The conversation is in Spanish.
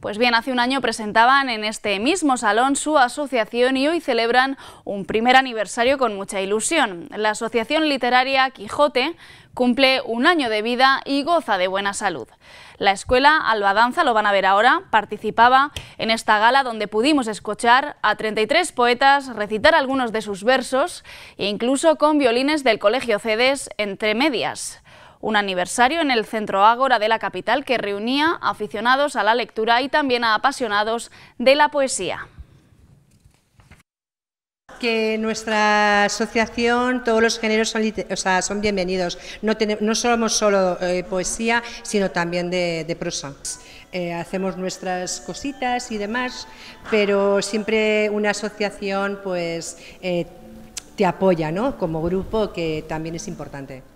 Pues bien, hace un año presentaban en este mismo salón su asociación y hoy celebran un primer aniversario con mucha ilusión. La Asociación Literaria Quijote cumple un año de vida y goza de buena salud. La escuela Albadanza, lo van a ver ahora, participaba en esta gala donde pudimos escuchar a 33 poetas recitar algunos de sus versos e incluso con violines del Colegio Cedes entre medias un aniversario en el centro Ágora de la capital que reunía a aficionados a la lectura y también a apasionados de la poesía que nuestra asociación, todos los géneros son, bienvenidos. No, somos solo eh, poesía, sino también de, prosa. Eh, hacemos nuestras cositas y demás, pero siempre una asociación pues, eh, te apoya ¿no? como grupo, que también es importante.